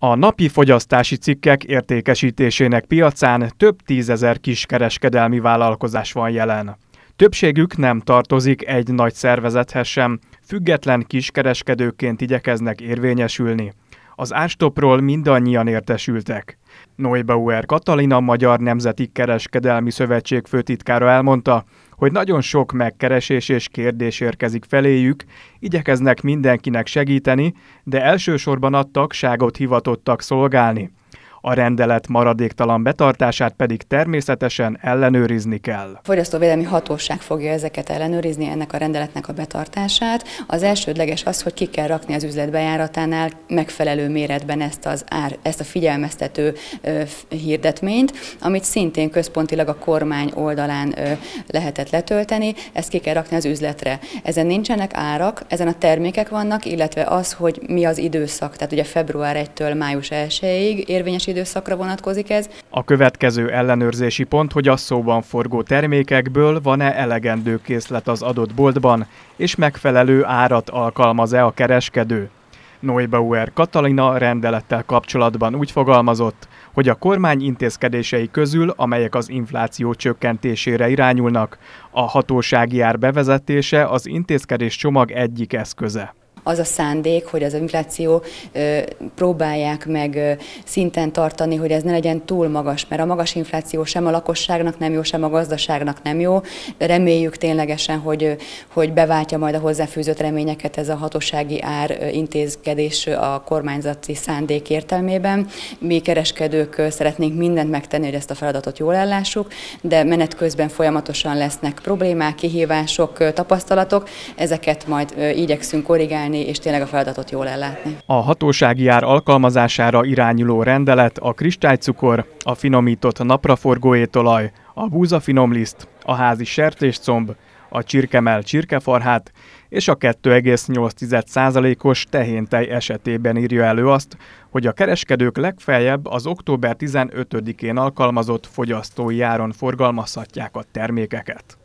A napi fogyasztási cikkek értékesítésének piacán több tízezer kiskereskedelmi vállalkozás van jelen. Többségük nem tartozik egy nagy szervezethez sem, független kiskereskedőként igyekeznek érvényesülni. Az ástopról mindannyian értesültek. Neubauer Katalina Magyar Nemzeti Kereskedelmi Szövetség főtitkára elmondta, hogy nagyon sok megkeresés és kérdés érkezik feléjük, igyekeznek mindenkinek segíteni, de elsősorban a tagságot hivatottak szolgálni a rendelet maradéktalan betartását pedig természetesen ellenőrizni kell. A Fogyasztóvédelmi Hatóság fogja ezeket ellenőrizni, ennek a rendeletnek a betartását. Az elsődleges az, hogy ki kell rakni az üzletbejáratánál megfelelő méretben ezt, az ár, ezt a figyelmeztető ö, hirdetményt, amit szintén központilag a kormány oldalán ö, lehetett letölteni, ezt ki kell rakni az üzletre. Ezen nincsenek árak, ezen a termékek vannak, illetve az, hogy mi az időszak, tehát ugye február 1-től május 1-ig érvényes ellenőrzési időszakra vonatkozik ez. A következő ellenőrzési pont, hogy a szóban forgó termékekből van-e elegendő készlet az adott boltban, és megfelelő árat alkalmaz-e a kereskedő. Neubauer Katalina rendelettel kapcsolatban úgy fogalmazott, hogy a kormány intézkedései közül, amelyek az infláció csökkentésére irányulnak, a hatósági ár bevezetése az intézkedés csomag egyik eszköze. Az a szándék, hogy az infláció próbálják meg szinten tartani, hogy ez ne legyen túl magas, mert a magas infláció sem a lakosságnak nem jó, sem a gazdaságnak nem jó. Reméljük ténylegesen, hogy, hogy beváltja majd a hozzáfűzött reményeket ez a hatósági ár intézkedés a kormányzati szándék értelmében. Mi kereskedők szeretnénk mindent megtenni, hogy ezt a feladatot jól ellássuk, de menet közben folyamatosan lesznek problémák, kihívások, tapasztalatok. Ezeket majd igyekszünk korrigálni kommunikálni, és tényleg a feladatot jól ellátni. A hatósági ár alkalmazására irányuló rendelet a kristálycukor, a finomított napraforgó étolaj, a finomliszt, a házi sertéscomb, a csirkemel csirkefarhát és a 2,8%-os tehéntej esetében írja elő azt, hogy a kereskedők legfeljebb az október 15-én alkalmazott fogyasztói áron forgalmazhatják a termékeket.